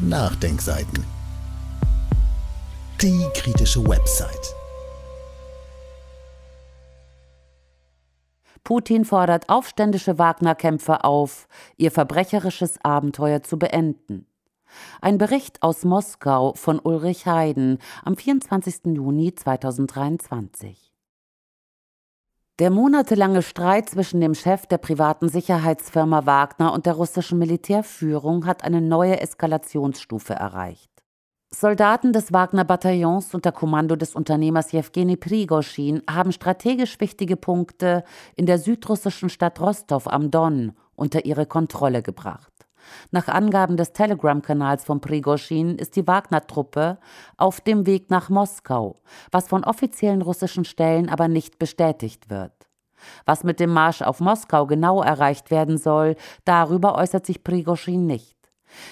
Nachdenkseiten. Die kritische Website. Putin fordert aufständische Wagner-Kämpfer auf, ihr verbrecherisches Abenteuer zu beenden. Ein Bericht aus Moskau von Ulrich Heiden am 24. Juni 2023. Der monatelange Streit zwischen dem Chef der privaten Sicherheitsfirma Wagner und der russischen Militärführung hat eine neue Eskalationsstufe erreicht. Soldaten des Wagner-Bataillons unter Kommando des Unternehmers Jewgeni Prigoschin haben strategisch wichtige Punkte in der südrussischen Stadt Rostov am Don unter ihre Kontrolle gebracht. Nach Angaben des Telegram-Kanals von Prigoschin ist die Wagner-Truppe auf dem Weg nach Moskau, was von offiziellen russischen Stellen aber nicht bestätigt wird. Was mit dem Marsch auf Moskau genau erreicht werden soll, darüber äußert sich Prigoschin nicht.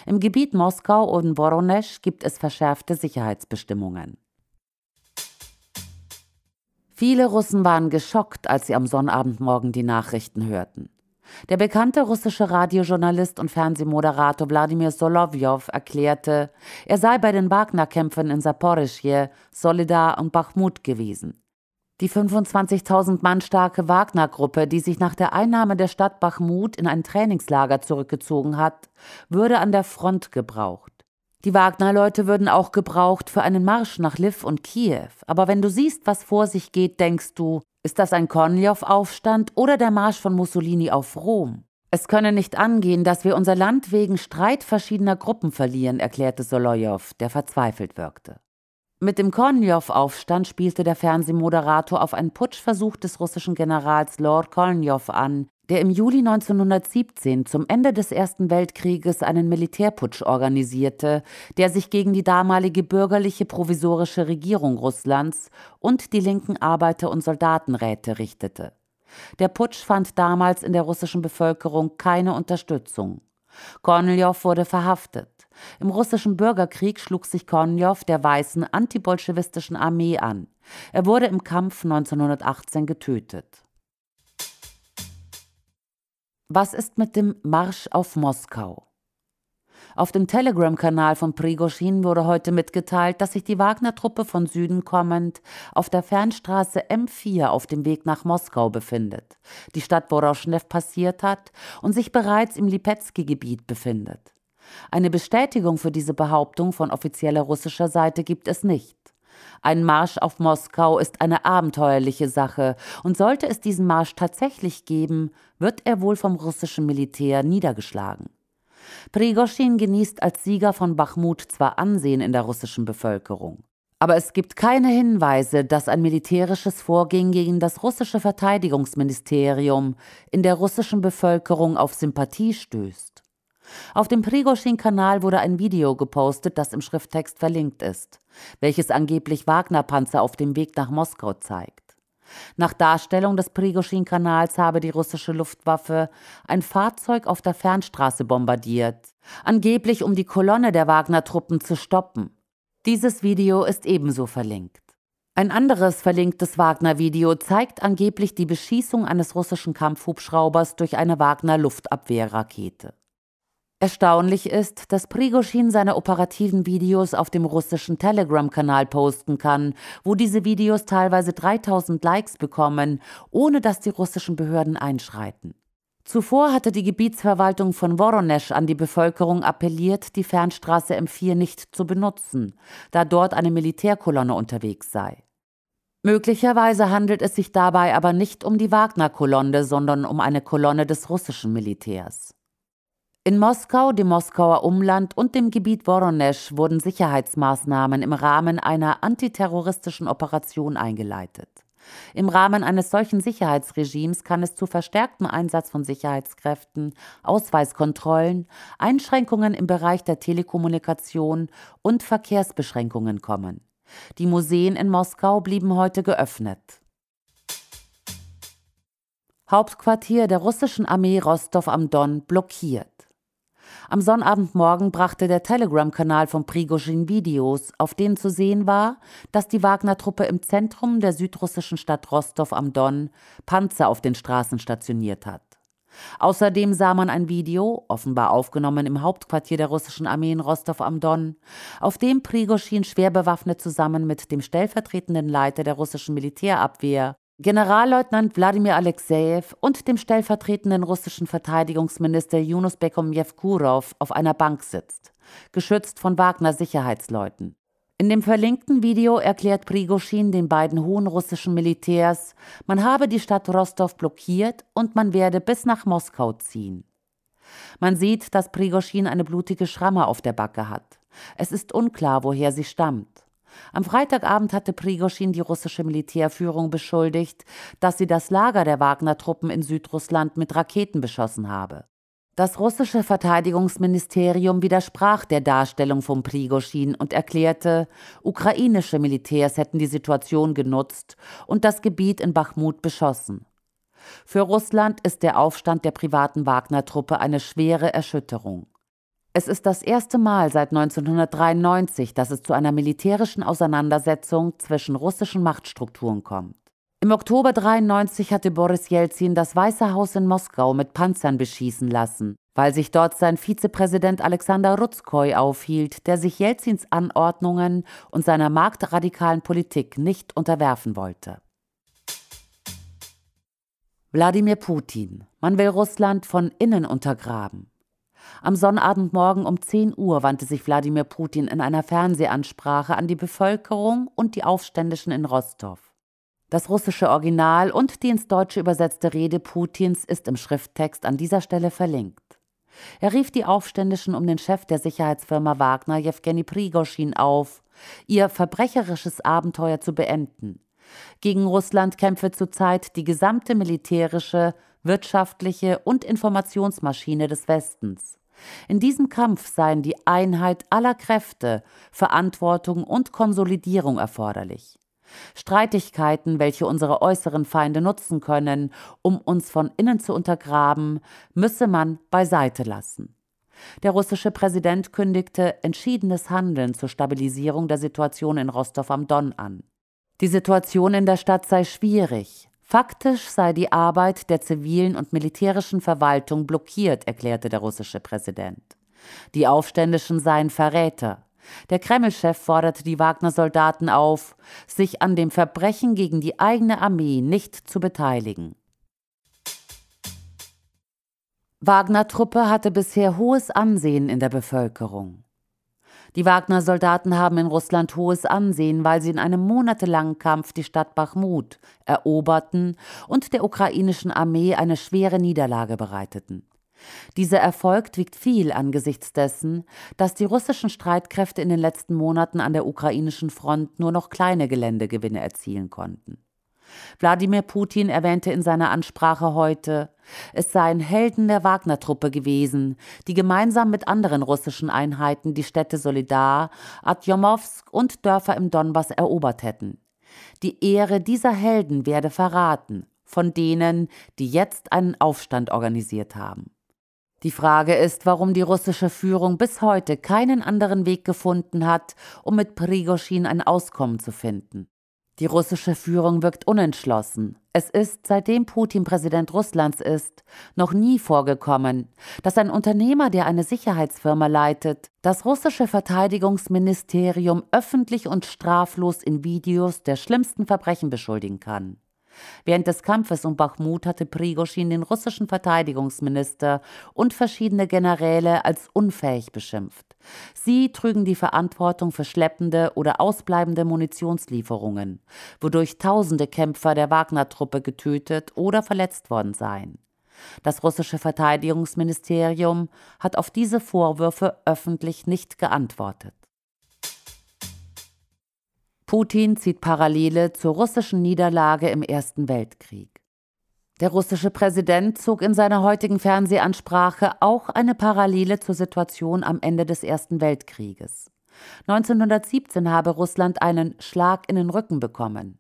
Im Gebiet Moskau und Voronezh gibt es verschärfte Sicherheitsbestimmungen. Viele Russen waren geschockt, als sie am Sonnabendmorgen die Nachrichten hörten. Der bekannte russische Radiojournalist und Fernsehmoderator Wladimir Solowyov erklärte, er sei bei den Wagner-Kämpfen in Saporischje, Solidar und Bachmut gewesen. Die 25.000 Mann starke Wagner-Gruppe, die sich nach der Einnahme der Stadt Bachmut in ein Trainingslager zurückgezogen hat, würde an der Front gebraucht. Die Wagner-Leute würden auch gebraucht für einen Marsch nach Liv und Kiew. Aber wenn du siehst, was vor sich geht, denkst du, ist das ein Kornilov-Aufstand oder der Marsch von Mussolini auf Rom? Es könne nicht angehen, dass wir unser Land wegen Streit verschiedener Gruppen verlieren, erklärte Solojow, der verzweifelt wirkte. Mit dem Kornjow-Aufstand spielte der Fernsehmoderator auf einen Putschversuch des russischen Generals Lord Kornjow an, der im Juli 1917 zum Ende des Ersten Weltkrieges einen Militärputsch organisierte, der sich gegen die damalige bürgerliche provisorische Regierung Russlands und die linken Arbeiter- und Soldatenräte richtete. Der Putsch fand damals in der russischen Bevölkerung keine Unterstützung. Korniljow wurde verhaftet. Im russischen Bürgerkrieg schlug sich Korniljow der weißen antibolschewistischen Armee an. Er wurde im Kampf 1918 getötet. Was ist mit dem Marsch auf Moskau? Auf dem Telegram-Kanal von Prigoschin wurde heute mitgeteilt, dass sich die Wagner-Truppe von Süden kommend auf der Fernstraße M4 auf dem Weg nach Moskau befindet, die Stadt Voroshnev passiert hat und sich bereits im Lipetski-Gebiet befindet. Eine Bestätigung für diese Behauptung von offizieller russischer Seite gibt es nicht. Ein Marsch auf Moskau ist eine abenteuerliche Sache, und sollte es diesen Marsch tatsächlich geben, wird er wohl vom russischen Militär niedergeschlagen. Prigoschin genießt als Sieger von Bachmut zwar Ansehen in der russischen Bevölkerung, aber es gibt keine Hinweise, dass ein militärisches Vorgehen gegen das russische Verteidigungsministerium in der russischen Bevölkerung auf Sympathie stößt. Auf dem Prigoschin-Kanal wurde ein Video gepostet, das im Schrifttext verlinkt ist, welches angeblich Wagner-Panzer auf dem Weg nach Moskau zeigt. Nach Darstellung des Prigoschin-Kanals habe die russische Luftwaffe ein Fahrzeug auf der Fernstraße bombardiert, angeblich um die Kolonne der Wagner-Truppen zu stoppen. Dieses Video ist ebenso verlinkt. Ein anderes verlinktes Wagner-Video zeigt angeblich die Beschießung eines russischen Kampfhubschraubers durch eine Wagner-Luftabwehrrakete. Erstaunlich ist, dass Prigoschin seine operativen Videos auf dem russischen Telegram-Kanal posten kann, wo diese Videos teilweise 3000 Likes bekommen, ohne dass die russischen Behörden einschreiten. Zuvor hatte die Gebietsverwaltung von Woronesch an die Bevölkerung appelliert, die Fernstraße M4 nicht zu benutzen, da dort eine Militärkolonne unterwegs sei. Möglicherweise handelt es sich dabei aber nicht um die Wagner-Kolonne, sondern um eine Kolonne des russischen Militärs. In Moskau, dem Moskauer Umland und dem Gebiet Woronesch wurden Sicherheitsmaßnahmen im Rahmen einer antiterroristischen Operation eingeleitet. Im Rahmen eines solchen Sicherheitsregimes kann es zu verstärktem Einsatz von Sicherheitskräften, Ausweiskontrollen, Einschränkungen im Bereich der Telekommunikation und Verkehrsbeschränkungen kommen. Die Museen in Moskau blieben heute geöffnet. Hauptquartier der russischen Armee Rostov am Don blockiert. Am Sonnabendmorgen brachte der Telegram-Kanal von Prigozhin Videos, auf denen zu sehen war, dass die Wagner-Truppe im Zentrum der südrussischen Stadt Rostov am Don Panzer auf den Straßen stationiert hat. Außerdem sah man ein Video, offenbar aufgenommen im Hauptquartier der russischen Armee in Rostov am Don, auf dem Prigoschin schwer bewaffnet zusammen mit dem stellvertretenden Leiter der russischen Militärabwehr Generalleutnant Wladimir Alexejew und dem stellvertretenden russischen Verteidigungsminister Yunus Bekomjew-Kurov auf einer Bank sitzt, geschützt von Wagner-Sicherheitsleuten. In dem verlinkten Video erklärt Prigoschin den beiden hohen russischen Militärs, man habe die Stadt Rostov blockiert und man werde bis nach Moskau ziehen. Man sieht, dass Prigoschin eine blutige Schramme auf der Backe hat. Es ist unklar, woher sie stammt. Am Freitagabend hatte Prigoschin die russische Militärführung beschuldigt, dass sie das Lager der Wagner-Truppen in Südrussland mit Raketen beschossen habe. Das russische Verteidigungsministerium widersprach der Darstellung von Prigoschin und erklärte, ukrainische Militärs hätten die Situation genutzt und das Gebiet in Bachmut beschossen. Für Russland ist der Aufstand der privaten Wagner-Truppe eine schwere Erschütterung. Es ist das erste Mal seit 1993, dass es zu einer militärischen Auseinandersetzung zwischen russischen Machtstrukturen kommt. Im Oktober 93 hatte Boris Jelzin das Weiße Haus in Moskau mit Panzern beschießen lassen, weil sich dort sein Vizepräsident Alexander Rutskoi aufhielt, der sich Jelzins Anordnungen und seiner marktradikalen Politik nicht unterwerfen wollte. Wladimir Putin. Man will Russland von innen untergraben. Am Sonnabendmorgen um 10 Uhr wandte sich Wladimir Putin in einer Fernsehansprache an die Bevölkerung und die Aufständischen in Rostow. Das russische Original und die ins Deutsche übersetzte Rede Putins ist im Schrifttext an dieser Stelle verlinkt. Er rief die Aufständischen um den Chef der Sicherheitsfirma Wagner, Jewgeni Prigoschin, auf, ihr verbrecherisches Abenteuer zu beenden. Gegen Russland kämpfe zurzeit die gesamte militärische, wirtschaftliche und Informationsmaschine des Westens. In diesem Kampf seien die Einheit aller Kräfte, Verantwortung und Konsolidierung erforderlich. Streitigkeiten, welche unsere äußeren Feinde nutzen können, um uns von innen zu untergraben, müsse man beiseite lassen. Der russische Präsident kündigte entschiedenes Handeln zur Stabilisierung der Situation in Rostov am Don an. Die Situation in der Stadt sei schwierig. Faktisch sei die Arbeit der zivilen und militärischen Verwaltung blockiert, erklärte der russische Präsident. Die Aufständischen seien Verräter. Der Kreml-Chef forderte die Wagner-Soldaten auf, sich an dem Verbrechen gegen die eigene Armee nicht zu beteiligen. Wagner-Truppe hatte bisher hohes Ansehen in der Bevölkerung. Die Wagner-Soldaten haben in Russland hohes Ansehen, weil sie in einem monatelangen Kampf die Stadt Bachmut eroberten und der ukrainischen Armee eine schwere Niederlage bereiteten. Dieser Erfolg wiegt viel angesichts dessen, dass die russischen Streitkräfte in den letzten Monaten an der ukrainischen Front nur noch kleine Geländegewinne erzielen konnten. Wladimir Putin erwähnte in seiner Ansprache heute, es seien Helden der Wagner-Truppe gewesen, die gemeinsam mit anderen russischen Einheiten die Städte Solidar, Artjomowsk und Dörfer im Donbass erobert hätten. Die Ehre dieser Helden werde verraten, von denen, die jetzt einen Aufstand organisiert haben. Die Frage ist, warum die russische Führung bis heute keinen anderen Weg gefunden hat, um mit Prigoschin ein Auskommen zu finden. Die russische Führung wirkt unentschlossen. Es ist, seitdem Putin Präsident Russlands ist, noch nie vorgekommen, dass ein Unternehmer, der eine Sicherheitsfirma leitet, das russische Verteidigungsministerium öffentlich und straflos in Videos der schlimmsten Verbrechen beschuldigen kann. Während des Kampfes um Bachmut hatte Prigoschin den russischen Verteidigungsminister und verschiedene Generäle als unfähig beschimpft. Sie trügen die Verantwortung für schleppende oder ausbleibende Munitionslieferungen, wodurch tausende Kämpfer der Wagner-Truppe getötet oder verletzt worden seien. Das russische Verteidigungsministerium hat auf diese Vorwürfe öffentlich nicht geantwortet. Putin zieht Parallele zur russischen Niederlage im Ersten Weltkrieg. Der russische Präsident zog in seiner heutigen Fernsehansprache auch eine Parallele zur Situation am Ende des Ersten Weltkrieges. 1917 habe Russland einen Schlag in den Rücken bekommen.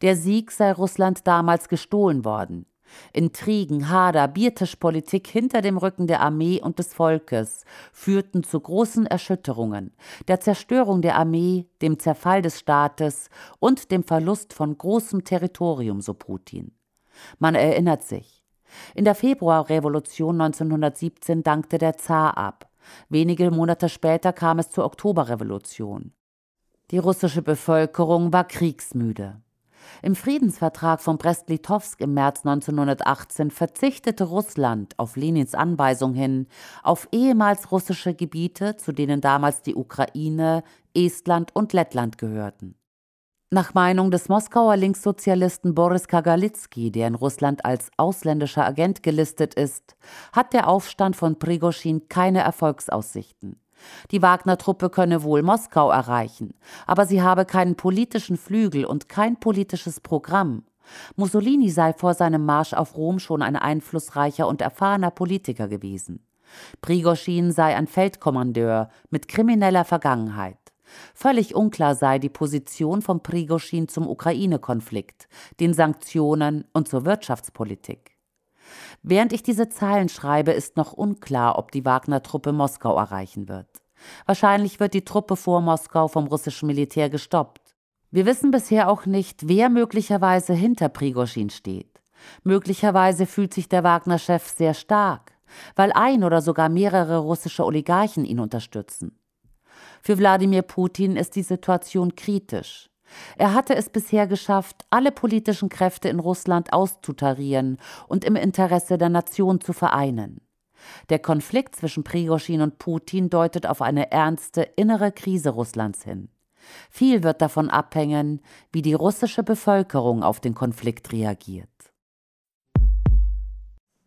Der Sieg sei Russland damals gestohlen worden. Intrigen, Hader, Biertischpolitik hinter dem Rücken der Armee und des Volkes führten zu großen Erschütterungen, der Zerstörung der Armee, dem Zerfall des Staates und dem Verlust von großem Territorium, so Putin. Man erinnert sich. In der Februarrevolution 1917 dankte der Zar ab. Wenige Monate später kam es zur Oktoberrevolution. Die russische Bevölkerung war kriegsmüde. Im Friedensvertrag von Brest-Litovsk im März 1918 verzichtete Russland auf Lenins Anweisung hin auf ehemals russische Gebiete, zu denen damals die Ukraine, Estland und Lettland gehörten. Nach Meinung des Moskauer Linkssozialisten Boris Kagalitsky, der in Russland als ausländischer Agent gelistet ist, hat der Aufstand von Prigoschin keine Erfolgsaussichten. Die Wagner-Truppe könne wohl Moskau erreichen, aber sie habe keinen politischen Flügel und kein politisches Programm. Mussolini sei vor seinem Marsch auf Rom schon ein einflussreicher und erfahrener Politiker gewesen. Prigoschin sei ein Feldkommandeur mit krimineller Vergangenheit. Völlig unklar sei die Position von Prigoschin zum Ukraine-Konflikt, den Sanktionen und zur Wirtschaftspolitik. Während ich diese Zeilen schreibe, ist noch unklar, ob die Wagner-Truppe Moskau erreichen wird. Wahrscheinlich wird die Truppe vor Moskau vom russischen Militär gestoppt. Wir wissen bisher auch nicht, wer möglicherweise hinter Prigoschin steht. Möglicherweise fühlt sich der Wagner-Chef sehr stark, weil ein oder sogar mehrere russische Oligarchen ihn unterstützen. Für Wladimir Putin ist die Situation kritisch. Er hatte es bisher geschafft, alle politischen Kräfte in Russland auszutarieren und im Interesse der Nation zu vereinen. Der Konflikt zwischen Prigoschin und Putin deutet auf eine ernste innere Krise Russlands hin. Viel wird davon abhängen, wie die russische Bevölkerung auf den Konflikt reagiert.